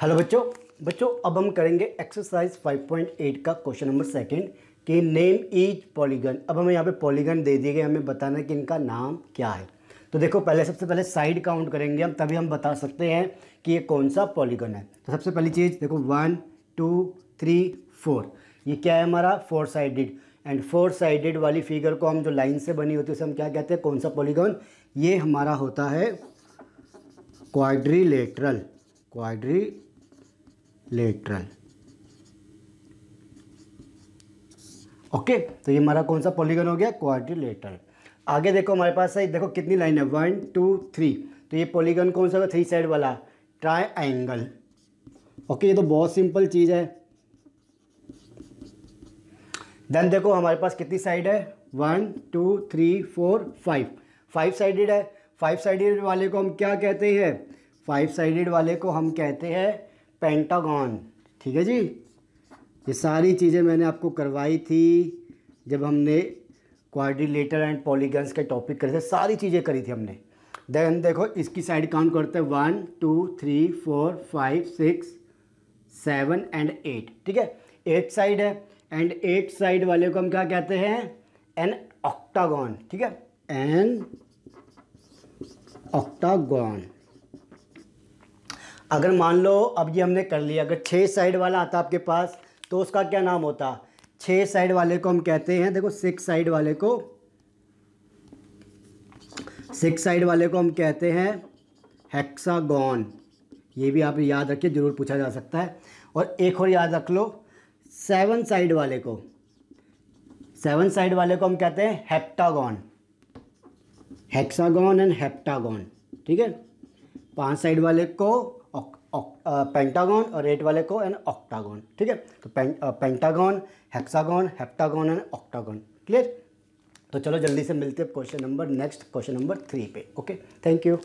hello बच्चों बच्चों अब हम करेंगे एक्सरसाइज 5.8 का क्वेश्चन नंबर सेकंड कि नेम इज पॉलीगन अब हमें यहाँ पे पॉलीगन दे दिए गए हमें बताना है कि इनका नाम क्या है तो देखो पहले सबसे पहले साइड काउंट करेंगे हम तभी हम बता सकते हैं कि ये कौन सा पॉलीगन है तो सबसे पहली चीज़ देखो वन टू थ्री फोर ये क्या है हमारा four sided and four sided वाली फिगर को हम जो लाइन से बनी होती है उसे हम क्या कहते हैं कौन सा पॉलीगन ये हमारा होता है क्वाड्रीलेटरल क्वाड्री लेटरल ओके तो ये हमारा कौन सा पॉलीगन हो गया क्वाड्रिलेटरल आगे देखो हमारे पास है देखो कितनी लाइन है वन टू थ्री तो ये पॉलीगन कौन सा होगा थ्री साइड वाला ट्राई एंगल ओके ये तो बहुत सिंपल चीज़ है देन देखो हमारे पास कितनी साइड है one two three four five five sided है फाइव साइडेड वाले को हम क्या कहते हैं फाइव साइडेड वाले को हम कहते हैं पेंटागॉन ठीक है जी ये सारी चीज़ें मैंने आपको करवाई थी जब हमने क्वारिलेटर एंड पॉलीगन्स के टॉपिक करे थे सारी चीज़ें करी थी हमने देन देखो इसकी साइड काउंट करते हैं one two three four five six seven and eight ठीक है एट साइड है एंड एट साइड वाले को हम क्या कहते हैं एन ऑक्टागॉन ठीक है एन ऑक्टागॉन अगर मान लो अब ये हमने कर लिया अगर छः साइड वाला आता आपके पास तो उसका क्या नाम होता छः साइड वाले को हम कहते हैं देखो सिक्स साइड वाले को सिक्स साइड वाले को हम कहते हैं हेक्सागोन ये भी आप याद रखिए ज़रूर पूछा जा सकता है और एक और याद रख लो सेवन साइड वाले को सेवन साइड वाले को हम कहते हैं हेप्टागोन हेक्सागोन एंड हेप्टागोन ठीक है पांच साइड वाले को पेंटागॉन और एट वाले को एंड ऑक्टागॉन ठीक है तो pentagon hexagon heptagon and octagon clear तो चलो जल्दी से मिलते हैं question number next question number three पे ओके थैंक यू